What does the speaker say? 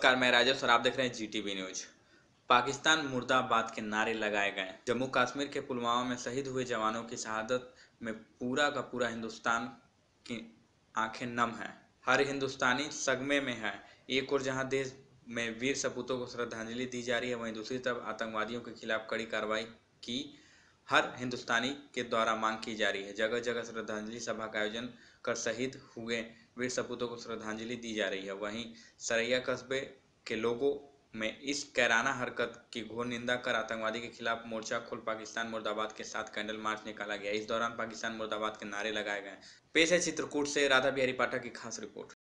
नमस्कार मैं राजेश और आप देख रहे हैं जीटीवी न्यूज पाकिस्तान मुर्दाबाद के नारे लगाए गए जम्मू कश्मीर के पुलवामा में शहीद हुए जवानों की शहादत में पूरा का पूरा हिंदुस्तान की आंखें नम है हर हिंदुस्तानी सगमे में है एक और जहां देश में वीर सपूतों को श्रद्धांजलि दी जा रही है वहीं दूसरी तरफ आतंकवादियों के खिलाफ कड़ी कार्रवाई की हर हिंदुस्तानी के द्वारा मांग की जा रही है जगह जगह श्रद्धांजलि सभा का आयोजन कर शहीद हुए वीर सपूतों को श्रद्धांजलि दी जा रही है वहीं सरैया कस्बे के लोगों में इस कैराना हरकत की घोर निंदा कर आतंकवादी के खिलाफ मोर्चा खुल पाकिस्तान मुर्दाबाद के साथ कैंडल मार्च निकाला गया इस दौरान पाकिस्तान मुर्दाबाद के नारे लगाए गए पेश है चित्रकूट से राधा बिहारी पाठक की खास रिपोर्ट